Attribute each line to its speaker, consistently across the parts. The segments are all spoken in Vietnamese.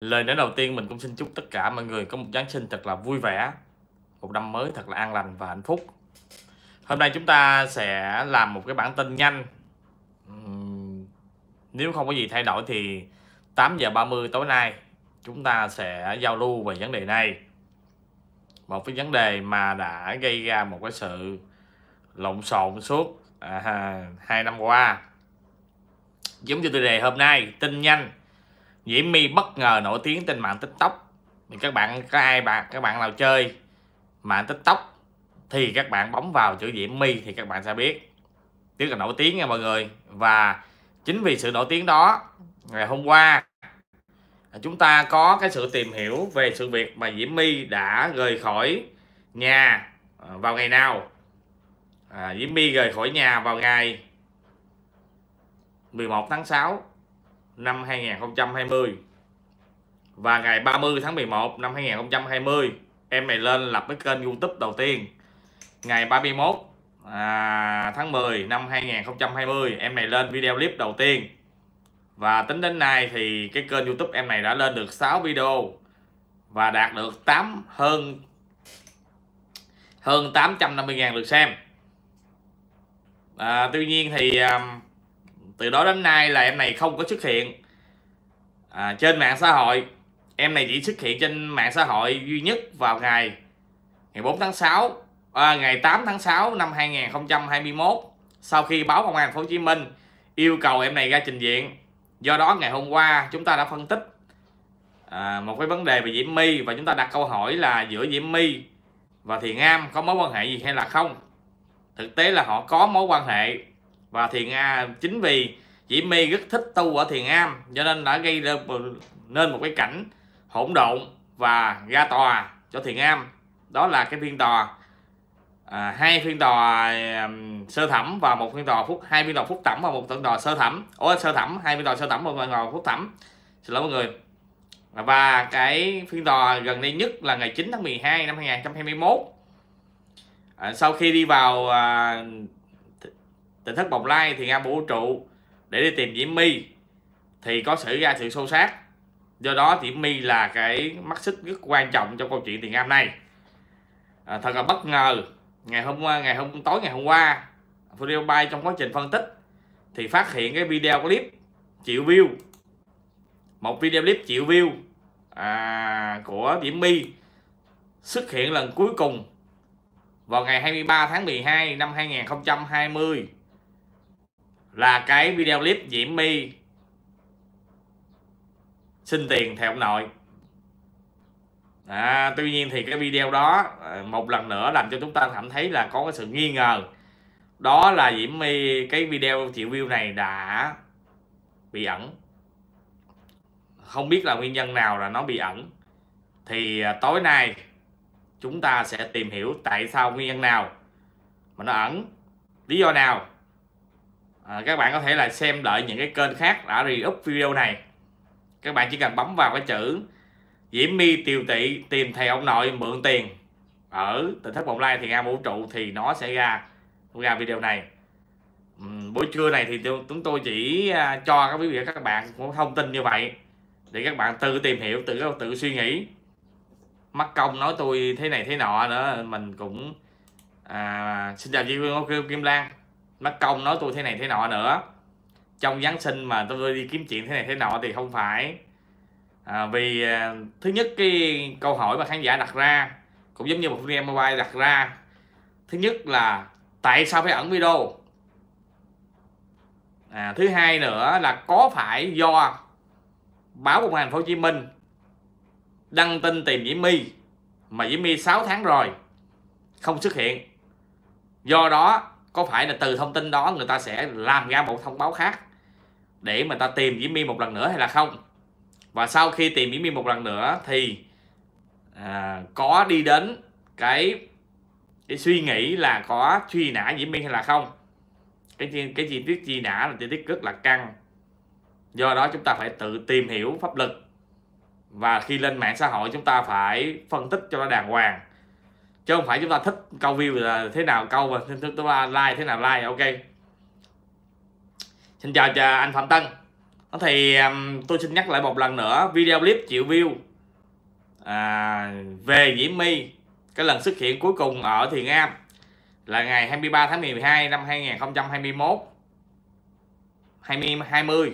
Speaker 1: Lời nói đầu tiên mình cũng xin chúc tất cả mọi người có một Giáng sinh thật là vui vẻ, một năm mới thật là an lành và hạnh phúc. Hôm nay chúng ta sẽ làm một cái bản tin nhanh. Nếu không có gì thay đổi thì 8 giờ 30 tối nay chúng ta sẽ giao lưu về vấn đề này. Một cái vấn đề mà đã gây ra một cái sự lộn xộn suốt à, hai năm qua. Giống như tiêu đề hôm nay, tin nhanh Diễm My bất ngờ nổi tiếng trên mạng TikTok các bạn có ai bạn các bạn nào chơi mạng TikTok thì các bạn bấm vào chữ Diễm My thì các bạn sẽ biết tức là nổi tiếng nha mọi người và chính vì sự nổi tiếng đó ngày hôm qua chúng ta có cái sự tìm hiểu về sự việc mà Diễm My đã à, à, rời khỏi nhà vào ngày nào à, Diễm My rời khỏi nhà vào ngày 11 tháng 6 năm 2020 và ngày 30 tháng 11 năm 2020 em này lên lập cái kênh YouTube đầu tiên ngày 31 à, tháng 10 năm 2020 em này lên video clip đầu tiên và tính đến nay thì cái kênh YouTube em này đã lên được 6 video và đạt được 8 hơn hơn 850.000 lượt xem à, tuy nhiên thì um, từ đó đến nay là em này không có xuất hiện à, trên mạng xã hội em này chỉ xuất hiện trên mạng xã hội duy nhất vào ngày ngày 4 tháng 6 à, ngày 8 tháng 6 năm 2021 sau khi báo công an Hồ Chí Minh yêu cầu em này ra trình diện do đó ngày hôm qua chúng ta đã phân tích à, một cái vấn đề về Diễm My và chúng ta đặt câu hỏi là giữa Diễm My và Thiền Am có mối quan hệ gì hay là không thực tế là họ có mối quan hệ và thiền a chính vì chị my rất thích tu ở thiền am cho nên đã gây ra nên một cái cảnh hỗn độn và ra tòa cho thiền am đó là cái phiên tòa à, hai phiên tòa um, sơ thẩm và một phiên tòa phúc hai phiên tòa phúc thẩm và một phiên tòa sơ thẩm ôi sơ thẩm hai phiên tòa sơ thẩm và một phiên tòa phúc thẩm xin lỗi mọi người và cái phiên tòa gần đây nhất là ngày 9 tháng 12 năm 2021 à, sau khi đi vào à, tỉnh thất bồng lai thì ra bộ vũ trụ để đi tìm diễm my thì có xảy ra sự sâu sát do đó diễm my là cái mắt xích rất quan trọng trong câu chuyện tiền am này à, thật là bất ngờ ngày hôm ngày hôm tối ngày hôm qua video bay trong quá trình phân tích thì phát hiện cái video clip triệu view một video clip triệu view à, của Diễm My xuất hiện lần cuối cùng vào ngày 23 tháng 12 năm 2020 là cái video clip Diễm My xin tiền theo ông nội à, tuy nhiên thì cái video đó à, một lần nữa làm cho chúng ta cảm thấy là có cái sự nghi ngờ đó là Diễm My cái video triệu view này đã bị ẩn không biết là nguyên nhân nào là nó bị ẩn thì à, tối nay chúng ta sẽ tìm hiểu tại sao nguyên nhân nào mà nó ẩn lý do nào à, các bạn có thể là xem lại những cái kênh khác đã re-up video này các bạn chỉ cần bấm vào cái chữ Diễm My tiều tị tìm thầy ông nội mượn tiền ở tỉnh thất bồng lai thì ra vũ trụ thì nó sẽ ra ra video này ừ, buổi trưa này thì chúng tôi chỉ à, cho các quý vị các bạn một thông tin như vậy để các bạn tự tìm hiểu tự tự suy nghĩ mắc công nói tôi thế này thế nọ nữa mình cũng à, xin chào chị Kim Lan mắc công nói tôi thế này thế nọ nữa trong giáng sinh mà tôi đi kiếm chuyện thế này thế nọ thì không phải à, vì à, thứ nhất cái câu hỏi mà khán giả đặt ra cũng giống như một game mobile đặt ra thứ nhất là tại sao phải ẩn video à, thứ hai nữa là có phải do báo công an thành phố hồ chí minh đăng tin tìm diễm my mà diễm my 6 tháng rồi không xuất hiện do đó có phải là từ thông tin đó người ta sẽ làm ra một thông báo khác để mà ta tìm Diễm My một lần nữa hay là không và sau khi tìm Diễm My một lần nữa thì à, có đi đến cái cái suy nghĩ là có truy nã Diễm My hay là không cái cái chi tiết truy nã là chi tiết rất là căng do đó chúng ta phải tự tìm hiểu pháp luật và khi lên mạng xã hội chúng ta phải phân tích cho nó đàng hoàng chứ không phải chúng ta thích câu view là thế nào câu và thích chúng ta like thế nào like ok xin chào, chào anh phạm tân thì um, tôi xin nhắc lại một lần nữa video clip triệu view à, về diễm my cái lần xuất hiện cuối cùng ở thiền nam là ngày 23 tháng 12 năm 2021 2020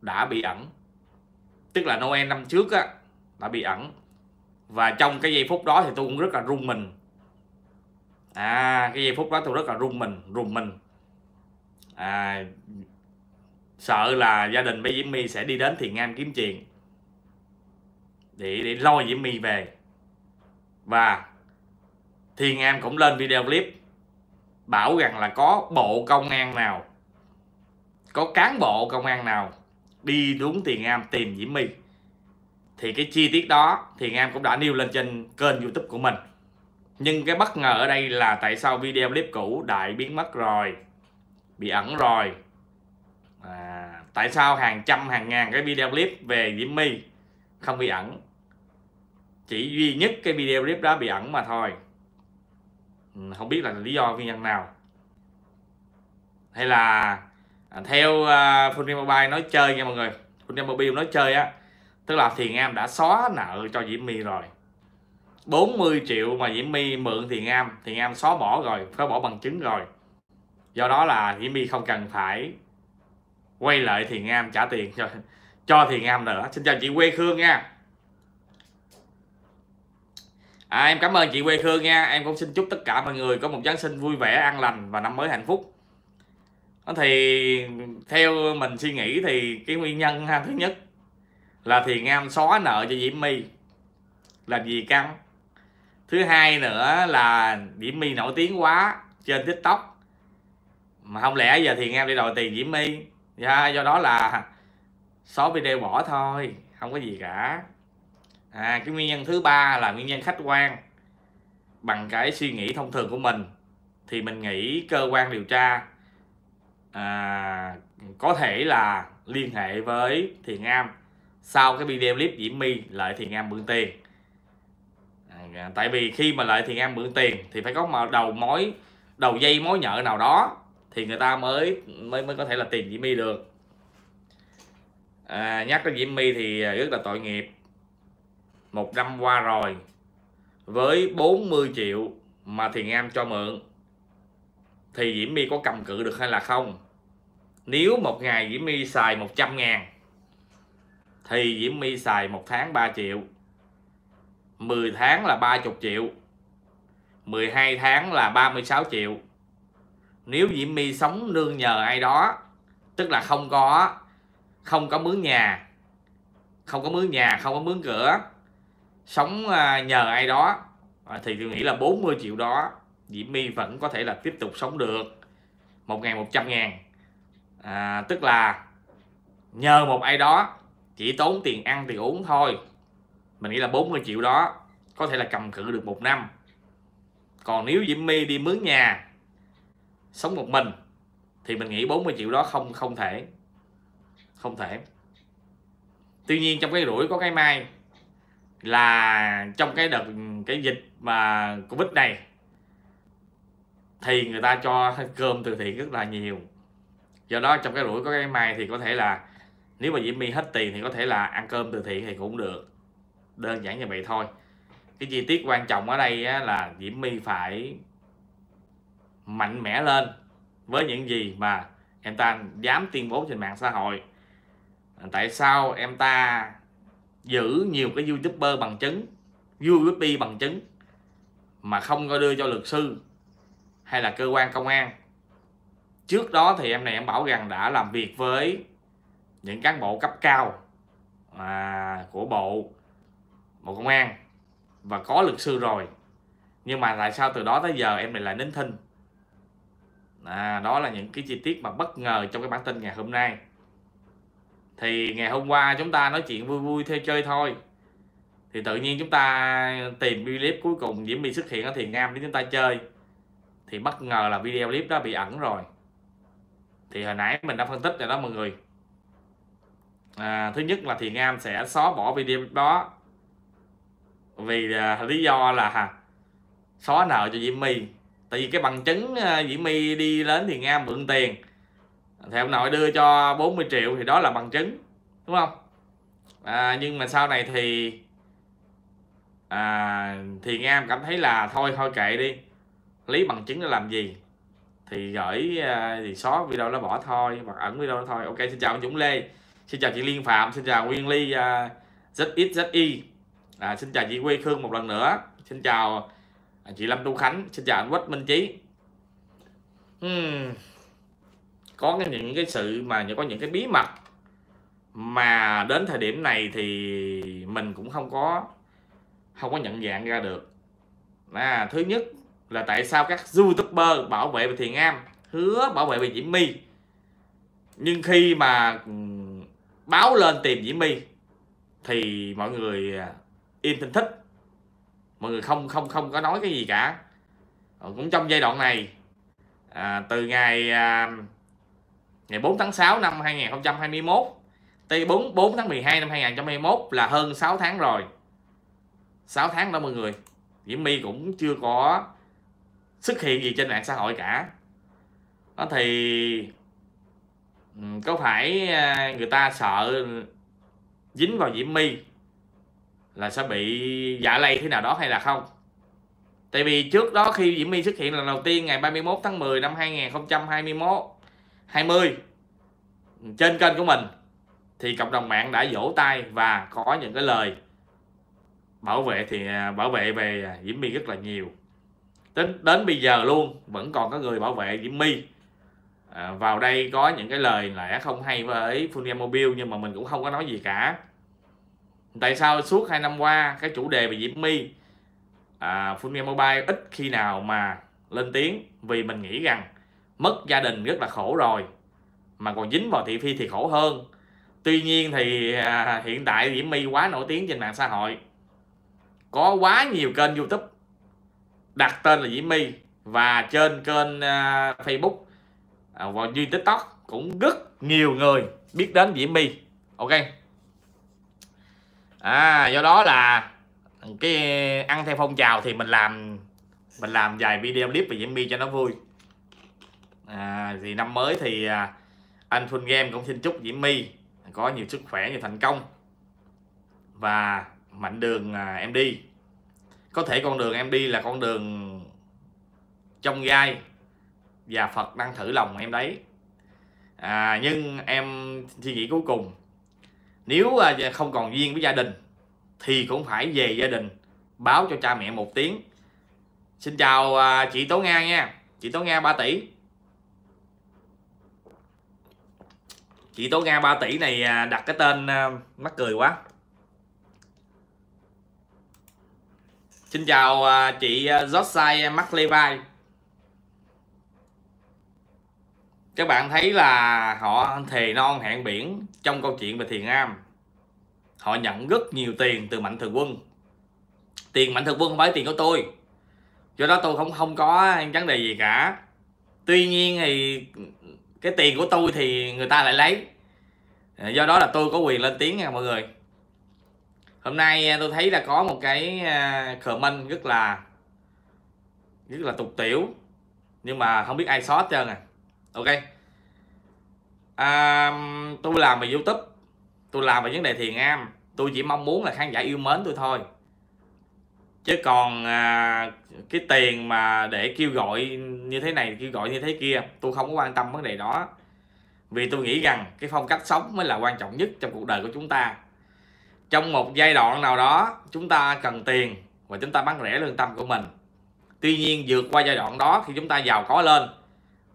Speaker 1: đã bị ẩn tức là Noel năm trước á đã bị ẩn và trong cái giây phút đó thì tôi cũng rất là run mình à cái giây phút đó tôi rất là run mình run mình à, sợ là gia đình bé diễm my sẽ đi đến thiền nam kiếm chuyện để để lôi diễm my về và thiền nam cũng lên video clip bảo rằng là có bộ công an nào có cán bộ công an nào đi đúng tiền am tìm diễm my thì cái chi tiết đó thì em cũng đã nêu lên trên kênh youtube của mình nhưng cái bất ngờ ở đây là tại sao video clip cũ đại biến mất rồi bị ẩn rồi à, tại sao hàng trăm hàng ngàn cái video clip về Diễm My không bị ẩn chỉ duy nhất cái video clip đó bị ẩn mà thôi ừ, không biết là lý do nguyên nhân nào hay là à, theo uh, à, Fullmetal Mobile nói chơi nha mọi người Fullmetal Mobile nói chơi á tức là thiền am đã xóa nợ cho diễm my rồi 40 triệu mà diễm my mượn thiền am thiền am xóa bỏ rồi xóa bỏ bằng chứng rồi do đó là diễm my không cần phải quay lại thiền am trả tiền cho cho thiền am nữa xin chào chị quê khương nha À, em cảm ơn chị Quê Khương nha Em cũng xin chúc tất cả mọi người có một Giáng sinh vui vẻ, an lành và năm mới hạnh phúc Thì theo mình suy nghĩ thì cái nguyên nhân thứ nhất là thiền am xóa nợ cho diễm my làm gì căng thứ hai nữa là diễm my nổi tiếng quá trên tiktok mà không lẽ giờ thiền am đi đòi tiền diễm my dạ, do đó là xóa video bỏ thôi không có gì cả à, cái nguyên nhân thứ ba là nguyên nhân khách quan bằng cái suy nghĩ thông thường của mình thì mình nghĩ cơ quan điều tra à, có thể là liên hệ với thiền am sau cái video clip Diễm My lại Thiền Am mượn tiền à, dạ. tại vì khi mà lại Thiền Am mượn tiền thì phải có mà đầu mối đầu dây mối nhợ nào đó thì người ta mới mới mới có thể là tiền Diễm My được à, nhắc đến Diễm My thì à, rất là tội nghiệp một năm qua rồi với 40 triệu mà Thiền Am cho mượn thì Diễm My có cầm cự được hay là không nếu một ngày Diễm My xài 100 ngàn thì Diễm My xài một tháng 3 triệu 10 tháng là 30 triệu 12 tháng là 36 triệu nếu Diễm My sống nương nhờ ai đó tức là không có không có mướn nhà không có mướn nhà không có mướn cửa sống à, nhờ ai đó à, thì tôi nghĩ là 40 triệu đó Diễm My vẫn có thể là tiếp tục sống được một ngày 100 ngàn à, tức là nhờ một ai đó chỉ tốn tiền ăn tiền uống thôi mình nghĩ là 40 triệu đó có thể là cầm cự được một năm còn nếu Diễm My đi mướn nhà sống một mình thì mình nghĩ 40 triệu đó không không thể không thể tuy nhiên trong cái rủi có cái may là trong cái đợt cái dịch mà covid này thì người ta cho cơm từ thiện rất là nhiều do đó trong cái rủi có cái may thì có thể là nếu mà Diễm My hết tiền thì có thể là ăn cơm từ thiện thì cũng được đơn giản như vậy thôi cái chi tiết quan trọng ở đây là Diễm My phải mạnh mẽ lên với những gì mà em ta dám tuyên bố trên mạng xã hội tại sao em ta giữ nhiều cái youtuber bằng chứng youtube bằng chứng mà không có đưa cho luật sư hay là cơ quan công an trước đó thì em này em bảo rằng đã làm việc với những cán bộ cấp cao à, của bộ bộ công an và có luật sư rồi nhưng mà tại sao từ đó tới giờ em này lại nín thinh à, đó là những cái chi tiết mà bất ngờ trong cái bản tin ngày hôm nay thì ngày hôm qua chúng ta nói chuyện vui vui theo chơi thôi thì tự nhiên chúng ta tìm video clip cuối cùng Diễm My xuất hiện ở Thiền Nam để chúng ta chơi thì bất ngờ là video clip đó bị ẩn rồi thì hồi nãy mình đã phân tích rồi đó mọi người à, thứ nhất là thiền am sẽ xóa bỏ video đó vì à, lý do là xóa nợ cho diễm my tại vì cái bằng chứng à, diễm my đi đến thiền am mượn tiền theo nội đưa cho 40 triệu thì đó là bằng chứng đúng không à, nhưng mà sau này thì à, thiền am cảm thấy là thôi thôi kệ đi lý bằng chứng để làm gì thì gửi à, thì xóa video nó bỏ thôi hoặc ẩn video đó thôi ok xin chào anh Dũng Lê Xin chào chị Liên Phạm, xin chào Nguyên Ly uh, à, ZXZY à, Xin chào chị Quê Khương một lần nữa Xin chào à, chị Lâm Tu Khánh, xin chào anh Quách Minh Chí uhm. Có những cái sự mà có những cái bí mật mà đến thời điểm này thì mình cũng không có không có nhận dạng ra được à, thứ nhất là tại sao các youtuber bảo vệ về thiền am hứa bảo vệ về diễm my nhưng khi mà ừ, báo lên tìm Diễm My thì mọi người à, im tin thích mọi người không không không có nói cái gì cả ờ, cũng trong giai đoạn này à, từ ngày à, ngày 4 tháng 6 năm 2021 tới 4 4 tháng 12 năm 2021 là hơn 6 tháng rồi 6 tháng đó mọi người Diễm My cũng chưa có xuất hiện gì trên mạng xã hội cả đó thì Ừ, có phải à, người ta sợ dính vào diễm my là sẽ bị giả dạ lây thế nào đó hay là không tại vì trước đó khi diễm my xuất hiện lần đầu tiên ngày 31 tháng 10 năm 2021 20 trên kênh của mình thì cộng đồng mạng đã vỗ tay và có những cái lời bảo vệ thì à, bảo vệ về Diễm My rất là nhiều đến đến bây giờ luôn vẫn còn có người bảo vệ Diễm My À, vào đây có những cái lời lẽ không hay với Funia Mobile nhưng mà mình cũng không có nói gì cả tại sao suốt hai năm qua cái chủ đề về Diễm My à, Funia Mobile ít khi nào mà lên tiếng vì mình nghĩ rằng mất gia đình rất là khổ rồi mà còn dính vào thị phi thì khổ hơn tuy nhiên thì à, hiện tại Diễm My quá nổi tiếng trên mạng xã hội có quá nhiều kênh YouTube đặt tên là Diễm My và trên kênh uh, Facebook À, vào duy tiktok cũng rất nhiều người biết đến diễm my ok à do đó là cái ăn theo phong trào thì mình làm mình làm vài video clip về diễm my cho nó vui à, thì năm mới thì à, anh Phương Game cũng xin chúc Diễm My có nhiều sức khỏe, nhiều thành công và mạnh đường à, em đi có thể con đường em đi là con đường trong gai và Phật đang thử lòng em đấy à, nhưng em suy nghĩ cuối cùng nếu à, không còn duyên với gia đình thì cũng phải về gia đình báo cho cha mẹ một tiếng xin chào à, chị Tố Nga nha chị Tố Nga 3 tỷ chị Tố Nga 3 tỷ này à, đặt cái tên mắc cười quá xin chào chị Josai Mắc các bạn thấy là họ thề non hẹn biển trong câu chuyện về thiền am họ nhận rất nhiều tiền từ mạnh thường quân tiền mạnh thường quân không phải tiền của tôi do đó tôi không không có vấn đề gì cả tuy nhiên thì cái tiền của tôi thì người ta lại lấy do đó là tôi có quyền lên tiếng nha mọi người hôm nay à, tôi thấy là có một cái à, comment rất là rất là tục tiểu nhưng mà không biết ai xót trơn à ok à, tôi làm về youtube tôi làm về vấn đề thiền am tôi chỉ mong muốn là khán giả yêu mến tôi thôi chứ còn à, cái tiền mà để kêu gọi như thế này kêu gọi như thế kia tôi không có quan tâm vấn đề đó vì tôi nghĩ rằng cái phong cách sống mới là quan trọng nhất trong cuộc đời của chúng ta trong một giai đoạn nào đó chúng ta cần tiền và chúng ta bán rẻ lương tâm của mình tuy nhiên vượt qua giai đoạn đó khi chúng ta giàu có lên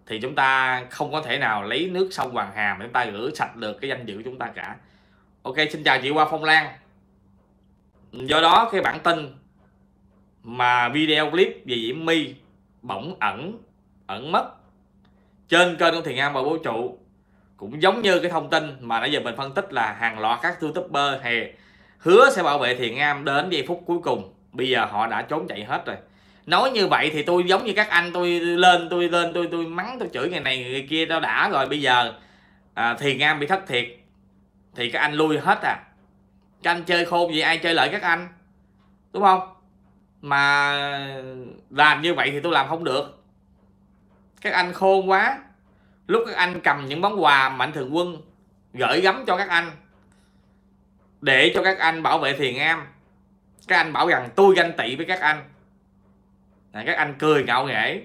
Speaker 1: thì chúng ta không có thể nào lấy nước sông Hoàng Hà mà chúng ta rửa sạch được cái danh dự của chúng ta cả ok xin chào chị Hoa Phong Lan do đó cái bản tin mà video clip về Diễm My bỗng ẩn ẩn mất trên kênh của Thiền An và Vũ Trụ cũng giống như cái thông tin mà nãy giờ mình phân tích là hàng loạt các youtuber hè hứa sẽ bảo vệ Thiền Am đến giây phút cuối cùng bây giờ họ đã trốn chạy hết rồi nói như vậy thì tôi giống như các anh tôi lên tôi lên tôi tôi mắng tôi chửi ngày này ngày kia tao đã rồi bây giờ à, thì ngam bị thất thiệt thì các anh lui hết à các anh chơi khôn vậy ai chơi lợi các anh đúng không mà làm như vậy thì tôi làm không được các anh khôn quá lúc các anh cầm những món quà mạnh thường quân gửi gắm cho các anh để cho các anh bảo vệ thiền am các anh bảo rằng tôi ganh tị với các anh là các anh cười ngạo nghễ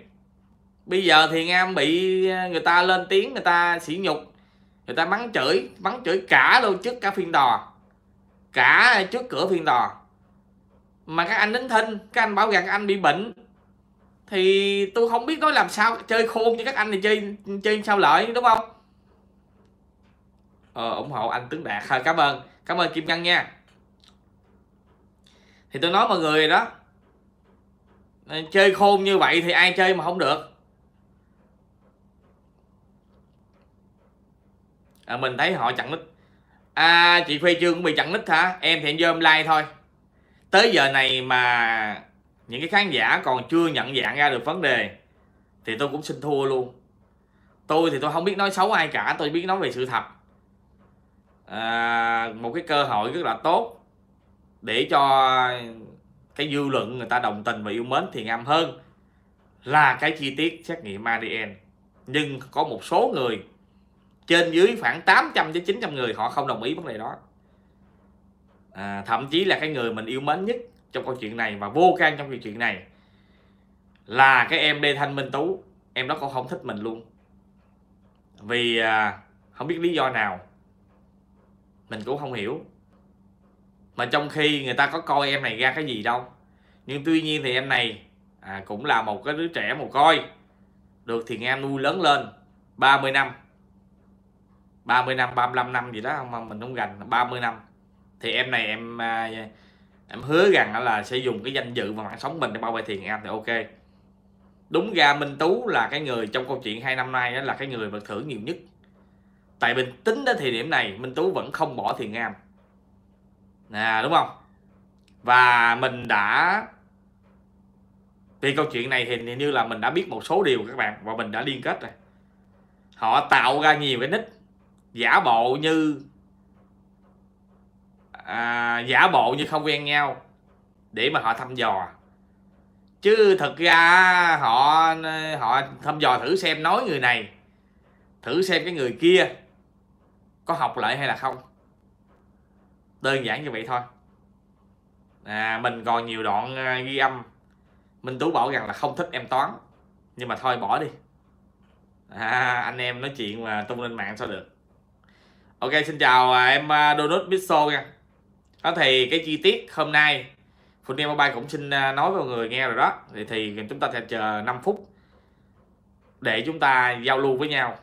Speaker 1: bây giờ thì nghe bị à, người ta lên tiếng người ta sỉ nhục người ta mắng chửi mắng chửi cả luôn trước cả phiên đò cả trước cửa phiên đò mà các anh đến thinh các anh bảo rằng các anh bị bệnh thì tôi không biết nói làm sao chơi khôn cho các anh thì chơi chơi sao lợi đúng không ờ, ủng hộ anh Tuấn Đạt ờ, cảm ơn cảm ơn Kim Ngân nha thì tôi nói mọi người đó chơi khôn như vậy thì ai chơi mà không được à, mình thấy họ chặn nít, à chị khuê trương cũng bị chặn nít hả em thì em vô em like thôi tới giờ này mà những cái khán giả còn chưa nhận dạng ra được vấn đề thì tôi cũng xin thua luôn tôi thì tôi không biết nói xấu ai cả tôi biết nói về sự thật à, một cái cơ hội rất là tốt để cho cái dư luận người ta đồng tình và yêu mến thiền am hơn là cái chi tiết xét nghiệm ADN nhưng có một số người trên dưới khoảng 800 đến 900 người họ không đồng ý vấn đề đó à, thậm chí là cái người mình yêu mến nhất trong câu chuyện này và vô can trong câu chuyện này là cái em Lê Thanh Minh Tú em đó cũng không thích mình luôn vì à, không biết lý do nào mình cũng không hiểu mà trong khi người ta có coi em này ra cái gì đâu nhưng tuy nhiên thì em này à, cũng là một cái đứa trẻ mồ côi được thì nga nuôi lớn lên 30 năm 30 năm 35 năm gì đó không mà mình không gành 30 năm thì em này em à, em hứa rằng là sẽ dùng cái danh dự và mạng sống mình để bảo vệ thiền em thì ok đúng ra minh tú là cái người trong câu chuyện hai năm nay là cái người được thử nhiều nhất tại bình tính đến thời điểm này minh tú vẫn không bỏ thiền em nè đúng không và mình đã vì câu chuyện này hình như là mình đã biết một số điều các bạn và mình đã liên kết rồi họ tạo ra nhiều cái nick giả bộ như à, giả bộ như không quen nhau để mà họ thăm dò chứ thực ra họ họ thăm dò thử xem nói người này thử xem cái người kia có học lại hay là không đơn giản như vậy thôi à, mình còn nhiều đoạn à, ghi âm mình Tú bảo rằng là không thích em Toán nhưng mà thôi bỏ đi à, anh em nói chuyện mà tung lên mạng sao được Ok xin chào à, em à, Donut Pixel nha đó thì cái chi tiết hôm nay Full Name Mobile cũng xin nói với mọi người nghe rồi đó thì, thì chúng ta sẽ chờ 5 phút để chúng ta giao lưu với nhau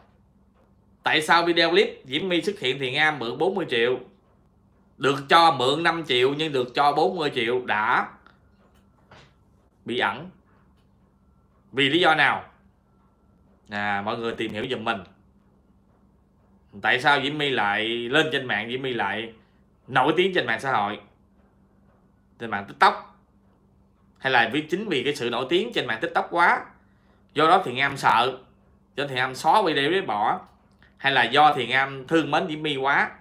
Speaker 1: Tại sao video clip Diễm My xuất hiện thì Nga mượn 40 triệu được cho mượn 5 triệu nhưng được cho 40 triệu đã bị ẩn vì lý do nào à, mọi người tìm hiểu giùm mình tại sao Diễm My lại lên trên mạng Diễm My lại nổi tiếng trên mạng xã hội trên mạng tiktok hay là vì chính vì cái sự nổi tiếng trên mạng tiktok quá do đó thì em sợ do thì em xóa video để bỏ hay là do thì em thương mến Diễm My quá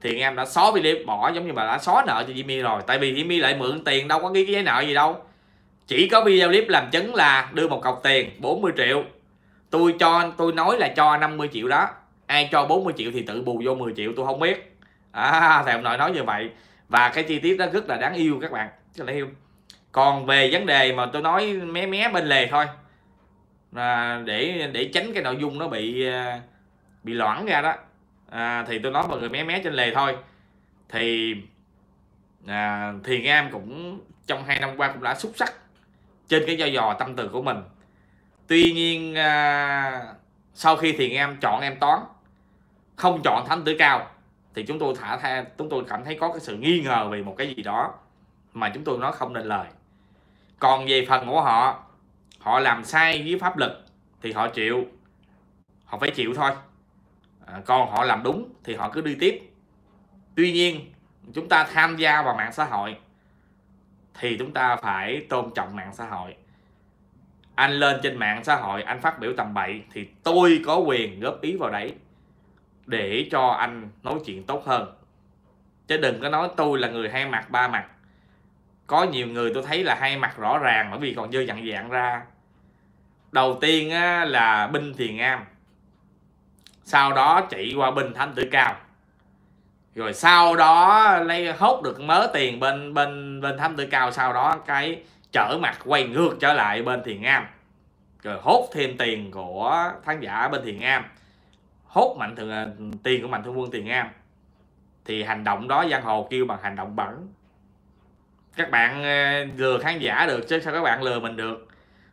Speaker 1: thì anh em đã xóa video bỏ giống như bà đã xóa nợ cho Jimmy rồi tại vì Jimmy lại mượn tiền đâu có ghi cái giấy nợ gì đâu chỉ có video clip làm chứng là đưa một cọc tiền 40 triệu tôi cho tôi nói là cho 50 triệu đó ai cho 40 triệu thì tự bù vô 10 triệu tôi không biết à, thèm nội nói như vậy và cái chi tiết đó rất là đáng yêu các bạn rất là yêu còn về vấn đề mà tôi nói mé mé bên lề thôi à, để để tránh cái nội dung nó bị à, bị loãng ra đó à, thì tôi nói mọi người mé mé trên lề thôi thì à, thiền am cũng trong hai năm qua cũng đã xuất sắc trên cái do dò tâm từ của mình tuy nhiên à, sau khi thiền em chọn em toán không chọn thánh tử cao thì chúng tôi thả tha, chúng tôi cảm thấy có cái sự nghi ngờ về một cái gì đó mà chúng tôi nói không nên lời còn về phần của họ họ làm sai với pháp lực thì họ chịu họ phải chịu thôi À, còn họ làm đúng thì họ cứ đi tiếp tuy nhiên chúng ta tham gia vào mạng xã hội thì chúng ta phải tôn trọng mạng xã hội anh lên trên mạng xã hội anh phát biểu tầm bậy thì tôi có quyền góp ý vào đấy để cho anh nói chuyện tốt hơn chứ đừng có nói tôi là người hai mặt ba mặt có nhiều người tôi thấy là hai mặt rõ ràng bởi vì còn dơ dặn dạng ra đầu tiên á, là binh thiền am sau đó chạy qua Bình Thanh Tử Cao rồi sau đó lấy hốt được mớ tiền bên bên bên Thanh Tử Cao sau đó cái trở mặt quay ngược trở lại bên Thiền Am rồi hốt thêm tiền của khán giả bên Thiền Am hốt mạnh thường à, tiền của mạnh thường quân Thiền Am thì hành động đó giang hồ kêu bằng hành động bẩn các bạn à, lừa khán giả được chứ sao các bạn lừa mình được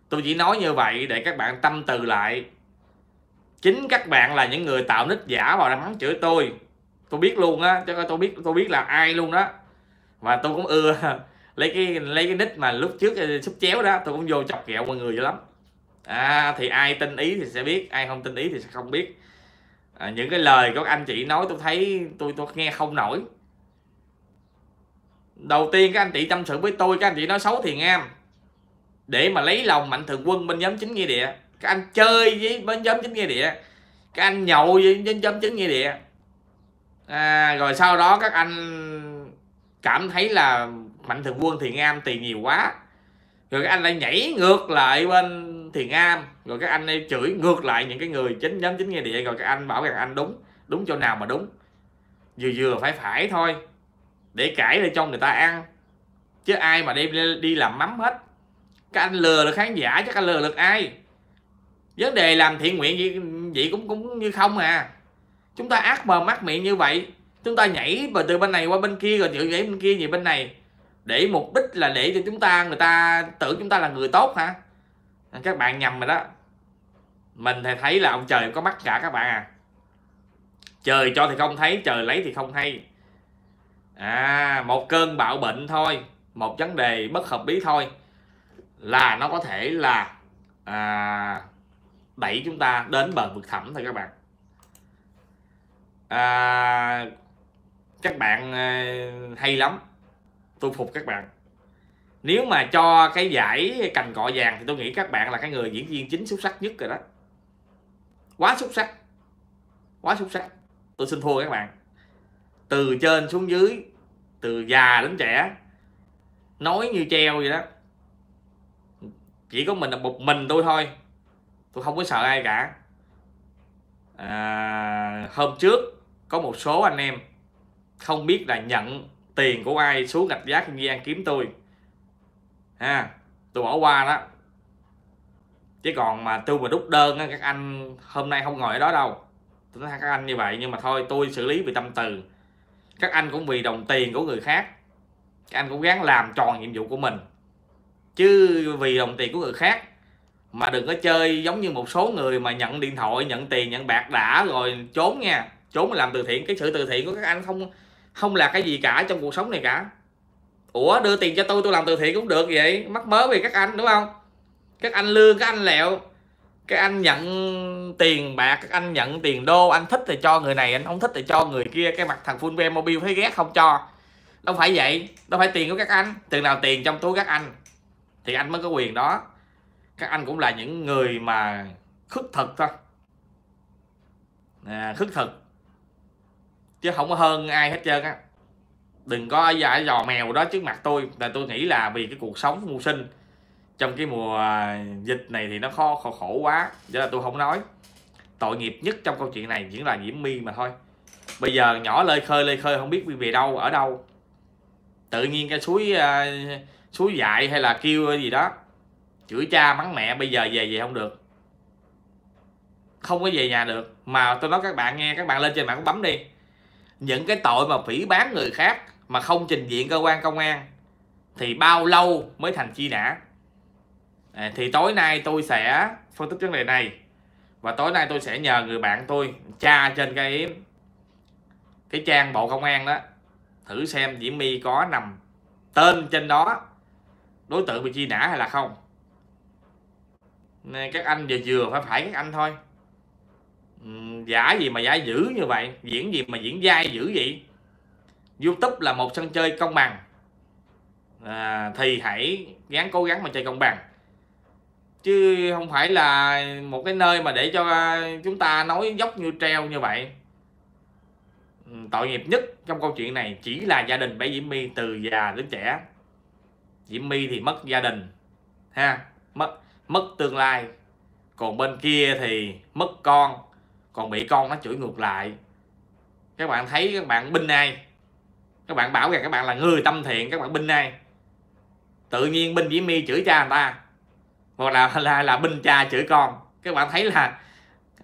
Speaker 1: tôi chỉ nói như vậy để các bạn tâm từ lại chính các bạn là những người tạo nick giả vào để mắng chửi tôi tôi biết luôn á chứ tôi biết tôi biết là ai luôn đó và tôi cũng ưa lấy cái lấy cái nick mà lúc trước ờ, xúc chéo đó tôi cũng vô chọc ghẹo mọi người dữ lắm à, thì ai tin ý thì sẽ biết ai không tin ý thì sẽ không biết à, những cái lời các anh chị nói tôi thấy tôi tôi nghe không nổi đầu tiên các anh chị tâm sự với tôi các anh chị nói xấu thì nghe để mà lấy lòng mạnh thường quân bên nhóm chính nghĩa địa các anh chơi với bến nhóm chính nghĩa địa các anh nhậu với bến nhóm chính nghĩa địa à, rồi sau đó các anh cảm thấy là mạnh thường quân thiền am tiền nhiều quá rồi các anh lại nhảy ngược lại bên thiền am rồi các anh lại chửi ngược lại những cái người chính nhóm chính nghĩa địa rồi các anh bảo rằng anh đúng đúng chỗ nào mà đúng vừa vừa phải phải thôi để cãi để cho người ta ăn chứ ai mà đi đi làm mắm hết các anh lừa được khán giả chắc anh lừa được ai vấn đề làm thiện nguyện gì vậy cũng cũng như không à chúng ta ác mồm mắt miệng như vậy chúng ta nhảy và từ bên này qua bên kia rồi tự nhảy bên kia về bên này để mục đích là để cho chúng ta người ta tưởng chúng ta là người tốt hả các bạn nhầm rồi đó mình thì thấy là ông trời có mắt cả các bạn à trời cho thì không thấy trời lấy thì không hay à một cơn bạo bệnh thôi một vấn đề bất hợp lý thôi là nó có thể là à, đẩy chúng ta đến bờ vực thẳm thôi các bạn à, các bạn ờ, hay lắm tôi phục các bạn nếu mà cho cái giải cành cọ vàng thì tôi nghĩ các bạn là cái người diễn viên chính xuất sắc nhất rồi đó quá xuất sắc quá xuất sắc tôi xin thua các bạn từ trên xuống dưới từ già đến trẻ nói như treo vậy đó chỉ có mình là một mình tôi thôi tôi không có sợ ai cả à, hôm trước có một số anh em không biết là nhận tiền của ai xuống gạch giá kiên giang kiếm tôi ha à, tôi bỏ qua đó chứ còn mà tôi mà đúc đơn các anh hôm nay không ngồi ở đó đâu tôi nói các anh như vậy nhưng mà thôi tôi xử lý vì tâm từ các anh cũng vì đồng tiền của người khác các anh cũng gắng làm tròn nhiệm vụ của mình chứ vì đồng tiền của người khác mà đừng có chơi giống như một số người mà nhận điện thoại nhận tiền nhận bạc đã rồi trốn nha trốn làm từ thiện cái sự từ thiện của các anh không không là cái gì cả trong cuộc sống này cả ủa đưa tiền cho tôi tôi làm từ thiện cũng được vậy mắc mớ về các anh đúng không các anh lương các anh lẹo các anh nhận tiền bạc các anh nhận tiền đô anh thích thì cho người này anh không thích thì cho người kia cái mặt thằng full mobile thấy ghét không cho đâu phải vậy đâu phải tiền của các anh từ nào tiền trong túi các anh thì anh mới có quyền đó các anh cũng là những người mà khất thực thôi à, khất thực chứ không có hơn ai hết trơn á đừng có giả dò mèo đó trước mặt tôi là tôi nghĩ là vì cái cuộc sống mưu sinh trong cái mùa à, dịch này thì nó khó khổ, khổ quá cho là tôi không nói tội nghiệp nhất trong câu chuyện này chỉ là diễm my mà thôi bây giờ nhỏ lơi khơi lơi khơi không biết đi về đâu ở đâu tự nhiên cái suối uh, suối dại hay là kêu gì đó chửi cha mắng mẹ bây giờ về về không được không có về nhà được mà tôi nói các bạn nghe các bạn lên trên mạng bấm đi những cái tội mà phỉ bán người khác mà không trình diện cơ quan công an thì bao lâu mới thành chi nã à, thì tối nay tôi sẽ phân tích vấn đề này và tối nay tôi sẽ nhờ người bạn tôi tra trên cái cái trang bộ công an đó thử xem diễm my có nằm tên trên đó đối tượng bị chi nã hay là không nên các anh về vừa phải phải các anh thôi ừ, giả gì mà giả dữ như vậy diễn gì mà diễn dai dữ vậy youtube là một sân chơi công bằng à, thì hãy gắng cố gắng mà chơi công bằng chứ không phải là một cái nơi mà để cho chúng ta nói dốc như treo như vậy ừ, tội nghiệp nhất trong câu chuyện này chỉ là gia đình bé Diễm My từ già đến trẻ Diễm My thì mất gia đình ha mất mất tương lai còn bên kia thì mất con còn bị con nó chửi ngược lại các bạn thấy các bạn binh ai các bạn bảo rằng các bạn là người tâm thiện các bạn binh ai tự nhiên binh diễm mi chửi cha người ta hoặc là là là binh cha chửi con các bạn thấy là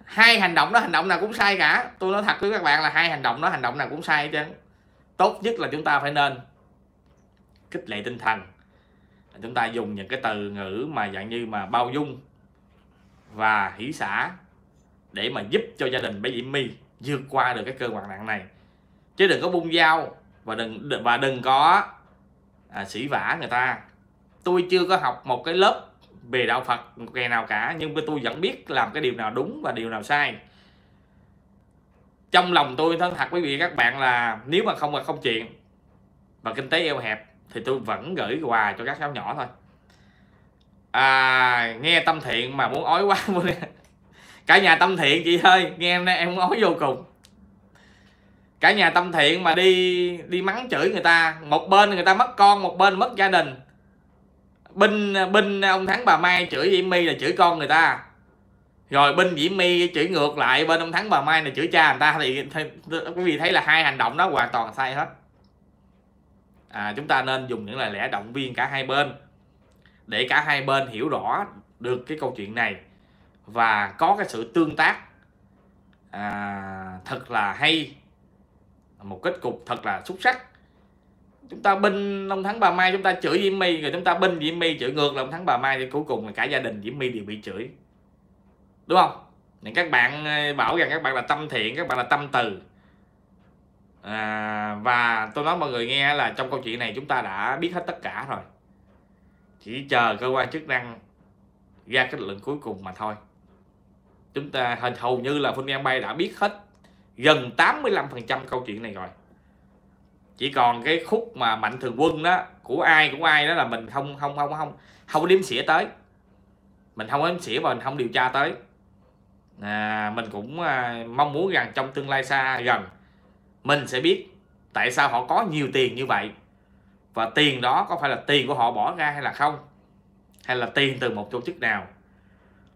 Speaker 1: hai hành động đó hành động nào cũng sai cả tôi nói thật với các bạn là hai hành động đó hành động nào cũng sai chứ tốt nhất là chúng ta phải nên kích lệ tinh thần chúng ta dùng những cái từ ngữ mà dạng như mà bao dung và hỷ xã để mà giúp cho gia đình bé Diễm My vượt qua được cái cơn hoạn nạn này chứ đừng có bung dao và đừng và đừng có à, sĩ vả người ta tôi chưa có học một cái lớp về đạo Phật ngày nào cả nhưng tôi vẫn biết làm cái điều nào đúng và điều nào sai trong lòng tôi thân thật quý vị các bạn là nếu mà không là không chuyện và kinh tế eo hẹp thì tôi vẫn gửi quà cho các cháu nhỏ thôi à nghe tâm thiện mà muốn ói quá cả nhà tâm thiện chị ơi nghe em em muốn ói vô cùng cả nhà tâm thiện mà đi đi mắng chửi người ta một bên người ta mất con một bên mất gia đình binh binh ông thắng bà mai chửi diễm my là chửi con người ta rồi binh diễm my chửi ngược lại bên ông thắng bà mai là chửi cha người ta thì, thì quý vị thấy là hai hành động đó hoàn toàn sai hết à, chúng ta nên dùng những lời lẽ động viên cả hai bên để cả hai bên hiểu rõ được cái câu chuyện này và có cái sự tương tác à, thật là hay một kết cục thật là xuất sắc chúng ta binh long thắng bà mai chúng ta chửi diễm my rồi chúng ta binh diễm my chửi ngược là long thắng bà mai thì cuối cùng là cả gia đình diễm my đều bị chửi đúng không thì các bạn ờ, bảo rằng các bạn là tâm thiện các bạn là tâm từ à, và tôi nói mọi người nghe là trong câu chuyện này chúng ta đã biết hết tất cả rồi chỉ chờ cơ quan chức năng ra kết luận cuối cùng mà thôi chúng ta hình hầu như là Phương Giang Bay đã biết hết gần 85% câu chuyện này rồi chỉ còn cái khúc mà mạnh thường quân đó của ai của ai đó là mình không không không không không đếm xỉa tới mình không đếm xỉa và mình không điều tra tới à, mình cũng à, mong muốn rằng trong tương lai xa gần mình sẽ biết tại sao họ có nhiều tiền như vậy và tiền đó có phải là tiền của họ bỏ ra hay là không hay là tiền từ một tổ chức nào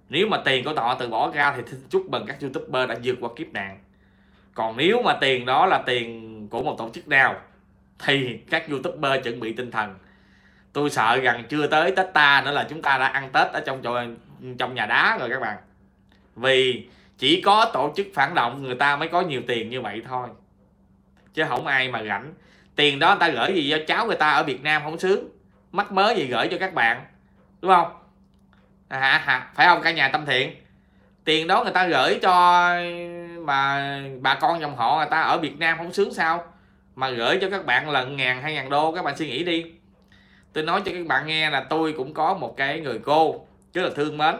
Speaker 1: nếu mà tiền của họ từ bỏ ra thì chúc mừng các youtuber đã vượt qua kiếp nạn còn nếu mà tiền đó là tiền của một tổ chức nào thì các youtuber chuẩn bị tinh thần tôi sợ rằng chưa tới tết ta nữa là chúng ta đã ăn tết ở trong trong nhà đá rồi các bạn vì chỉ có tổ chức phản động người ta mới có nhiều tiền như vậy thôi chứ không ai mà rảnh tiền đó người ta gửi gì cho cháu người ta ở Việt Nam không sướng mắc mớ gì gửi cho các bạn đúng không à, à, phải không cả nhà tâm thiện tiền đó người ta gửi cho mà bà con dòng họ người ta ở Việt Nam không sướng sao mà gửi cho các bạn lần ngàn hai ngàn đô các bạn suy nghĩ đi tôi nói cho các bạn nghe là tôi cũng có một cái người cô rất là thương mến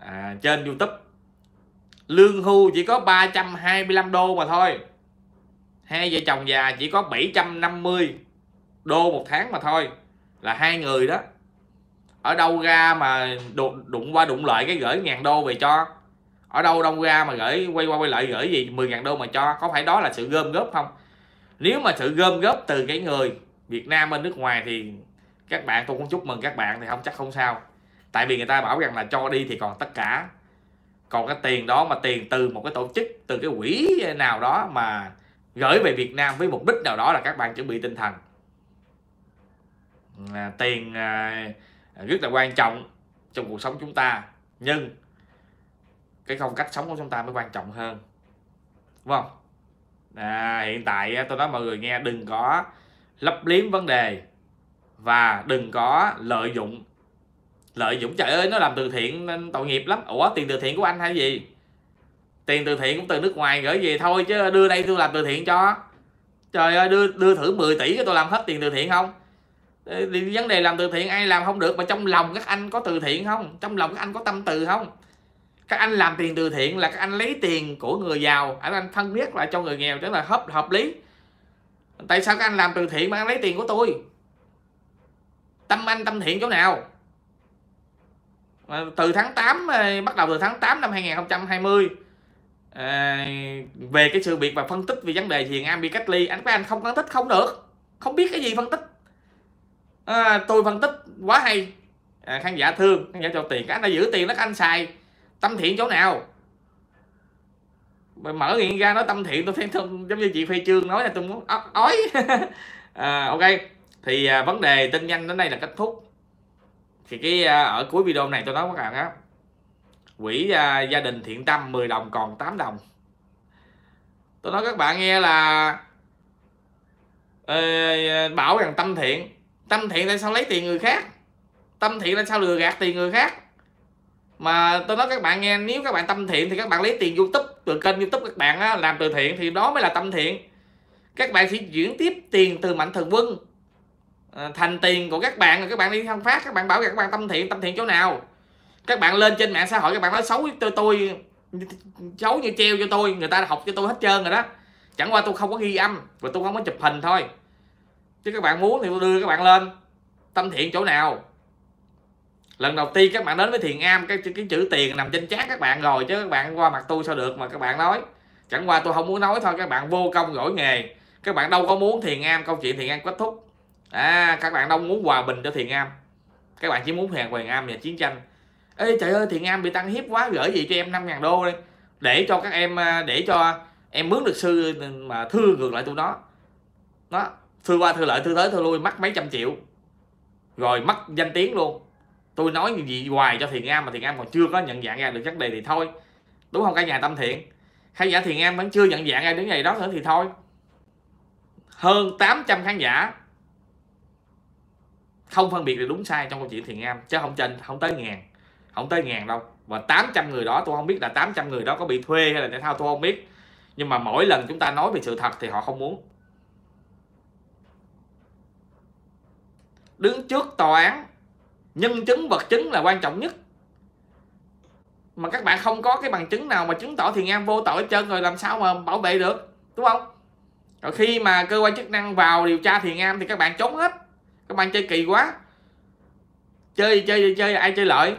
Speaker 1: à, trên YouTube lương hưu chỉ có 325 đô mà thôi hai vợ chồng già chỉ có 750 đô một tháng mà thôi là hai người đó ở đâu ra mà đụng, đụng qua đụng lại cái gửi ngàn đô về cho ở đâu đâu ra mà gửi quay qua quay lại gửi gì 10 ngàn đô mà cho có phải đó là sự gom góp không nếu mà sự gom góp từ cái người Việt Nam bên nước ngoài thì các bạn tôi cũng chúc mừng các bạn thì không chắc không sao tại vì người ta bảo rằng là cho đi thì còn tất cả còn cái tiền đó mà tiền từ một cái tổ chức từ cái quỹ nào đó mà gửi về Việt Nam với mục đích nào đó là các bạn chuẩn bị tinh thần à, tiền à, rất là quan trọng trong cuộc sống chúng ta nhưng cái phong cách sống của chúng ta mới quan trọng hơn đúng không à, hiện tại à, tôi nói mọi người nghe đừng có lấp liếm vấn đề và đừng có lợi dụng lợi dụng trời ơi nó làm từ thiện nên ừ, tội nghiệp lắm ủa tiền từ thiện của anh hay gì tiền từ thiện cũng từ nước ngoài gửi về thôi chứ đưa đây tôi làm từ thiện cho trời ơi đưa đưa thử 10 tỷ cho tôi làm hết tiền từ thiện không vấn đề làm từ thiện ai làm không được mà trong lòng các anh có từ thiện không trong lòng các anh có tâm từ không các anh làm tiền từ thiện là các anh lấy tiền của người giàu anh anh phân biết lại cho người nghèo đó là hợp hợp lý tại sao các anh làm từ thiện mà anh lấy tiền của tôi tâm anh tâm thiện chỗ nào từ tháng 8 bắt đầu từ tháng 8 năm 2020 à, về cái sự việc và phân tích về vấn đề thiền am bị cách ly anh các anh không phân tích không được không biết cái gì phân tích à, tôi phân tích quá hay à, khán giả thương khán giả cho tiền các anh đã giữ tiền đó các anh xài tâm thiện chỗ nào mà mở miệng ra nói tâm thiện tôi thấy giống như chị phê trương nói là tôi muốn ói à, ok thì à, vấn đề tin nhanh đến đây là kết thúc thì cái à, ở cuối video này tôi nói các bạn á quỹ à, gia đình thiện tâm 10 đồng còn 8 đồng tôi nói các bạn nghe là ê, ờ, bảo rằng tâm thiện tâm thiện tại sao lấy tiền người khác tâm thiện tại sao lừa gạt tiền người khác mà tôi nói các bạn nghe nếu các bạn tâm thiện thì các bạn lấy tiền youtube từ kênh youtube các bạn á, làm từ thiện thì đó mới là tâm thiện các bạn sẽ chuyển tiếp tiền từ mạnh thường quân ờ, thành tiền của các bạn rồi các bạn đi thăng phát các bạn bảo rằng các bạn tâm thiện tâm thiện chỗ nào các bạn lên trên mạng xã hội các bạn nói xấu với tôi tôi xấu như treo cho tôi người ta học cho tôi hết trơn rồi đó chẳng qua tôi không có ghi âm và tôi không có chụp hình thôi chứ các bạn muốn thì tôi đưa các bạn lên tâm thiện chỗ nào lần đầu tiên các bạn đến với thiền am cái cái chữ tiền nằm trên chát các bạn rồi chứ các bạn qua mặt tôi sao được mà các bạn nói chẳng qua tôi không muốn nói thôi các bạn vô công gỗi nghề các bạn đâu có muốn thiền am câu chuyện thiền am kết thúc à các bạn đâu muốn hòa bình cho thiền am các bạn chỉ muốn hàng hoàng am và chiến tranh ê trời ơi thiện am bị tăng hiếp quá gửi gì cho em 5 ngàn đô đi để cho các em à, để cho em mướn luật sư mà thư ngược lại tụi nó nó thư qua thư lại thư tới thư lui mất mấy trăm triệu rồi mất danh tiếng luôn tôi nói như gì hoài cho thiện am mà thiện am còn chưa có nhận dạng ra được vấn đề thì thôi đúng không cả nhà tâm thiện khán giả thiện em vẫn chưa nhận dạng ra đến ngày đó nữa thì thôi hơn 800 khán giả không phân biệt được đúng sai trong câu chuyện thiện em chứ không trên không tới ngàn không tới ngàn đâu và 800 người đó tôi không biết là 800 người đó có bị thuê hay là thể thao tôi không biết nhưng mà mỗi lần chúng ta nói về sự thật thì họ không muốn đứng trước tòa án nhân chứng vật chứng là quan trọng nhất mà các bạn không có cái bằng chứng nào mà chứng tỏ thì ngang vô tội chân rồi làm sao mà bảo vệ được đúng không rồi khi mà cơ quan chức năng vào điều tra thì ngang thì các bạn trốn hết các bạn chơi kỳ quá chơi chơi chơi ai chơi lợi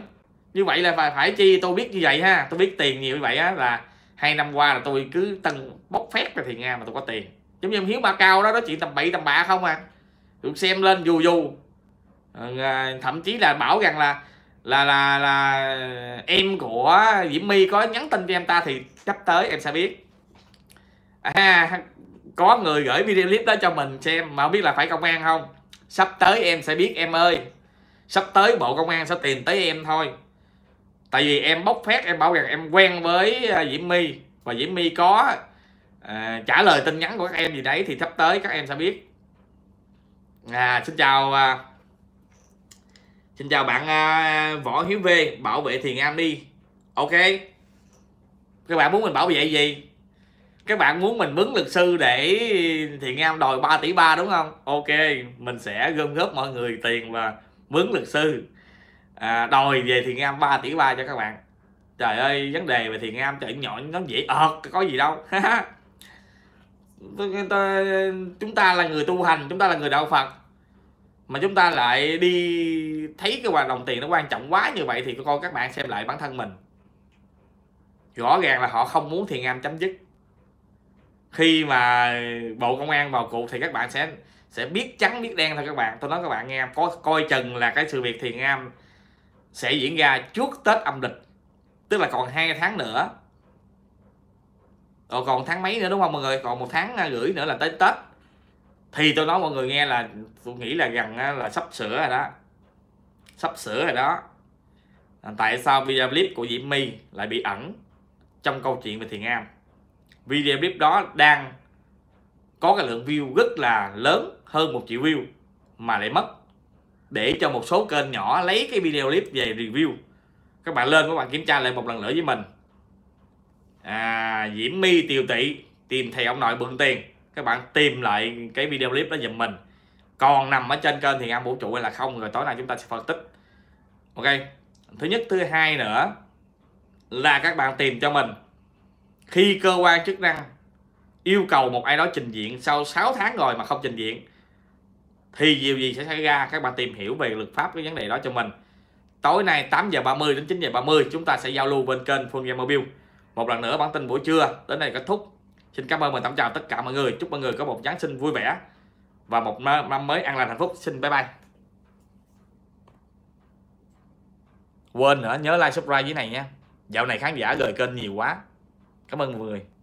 Speaker 1: như vậy là phải, phải chi tôi biết như vậy ha tôi biết tiền nhiều như vậy á là hai năm qua là tôi cứ tân bốc phép ra thì nga mà tôi có tiền giống như em hiếu ma cao đó nói chuyện tầm bậy tầm bạ không à được xem lên dù dù ờ, à, thậm chí là bảo rằng là là là là em của diễm my có nhắn tin cho em ta thì sắp tới em sẽ biết à, có người gửi video clip đó cho mình xem mà không biết là phải công an không sắp tới em sẽ biết em ơi sắp tới bộ công an sẽ tìm tới em thôi tại vì em bóc phét em bảo rằng em quen với à, diễm my và diễm my có à, trả lời tin nhắn của các em gì đấy thì sắp tới các em sẽ biết à xin chào à, xin chào bạn à, võ hiếu v bảo vệ thiền am đi ok các bạn muốn mình bảo vệ gì các bạn muốn mình mướn luật sư để thiền am đòi 3 tỷ ba đúng không ok mình sẽ gom góp mọi người tiền và mướn luật sư à, đòi về thiền am 3 tỷ ba cho các bạn trời ơi vấn đề về thiền am trời nhỏ nó dễ ợt có gì đâu chúng ta là người tu hành chúng ta là người đạo phật mà chúng ta lại đi thấy cái hoạt đồng tiền nó quan trọng quá như vậy thì coi các bạn xem lại bản thân mình rõ ràng là họ không muốn thiền am chấm dứt khi mà bộ công an vào cuộc thì các bạn sẽ sẽ biết trắng biết đen thôi các bạn tôi nói các bạn nghe có coi chừng là cái sự việc thiền am sẽ diễn ra trước Tết âm lịch tức là còn hai tháng nữa rồi ờ, còn tháng mấy nữa đúng không mọi người còn một tháng gửi à, nữa là tới Tết thì tôi nói mọi người nghe là tôi nghĩ là gần à, là sắp sửa rồi đó sắp sửa rồi đó tại sao video clip của Diễm My lại bị ẩn trong câu chuyện về Thiền Am video clip đó đang có cái lượng view rất là lớn hơn một triệu view mà lại mất để cho một số kênh nhỏ lấy cái video clip về review các bạn lên các bạn kiểm tra lại một lần nữa với mình à, Diễm My Tiêu tị tìm thầy ông nội bận tiền các bạn tìm lại cái video clip đó giùm mình còn nằm ở trên kênh thì ăn vũ trụ hay là không rồi tối nay chúng ta sẽ phân tích ok thứ nhất thứ hai nữa là các bạn tìm cho mình khi cơ quan chức năng yêu cầu một ai đó trình diện sau 6 tháng rồi mà không trình diện thì điều gì sẽ xảy ra các bạn tìm hiểu về luật pháp cái vấn đề đó cho mình tối nay 8 giờ 30 đến 9 giờ 30 chúng ta sẽ giao lưu bên kênh Phương Game Mobile một lần nữa bản tin buổi trưa đến đây kết thúc xin cảm ơn và tạm chào tất cả mọi người chúc mọi người có một Giáng sinh vui vẻ và một năm mới an lành hạnh phúc xin bye bye quên nữa nhớ like subscribe dưới này nha dạo này khán giả gửi kênh nhiều quá cảm ơn mọi người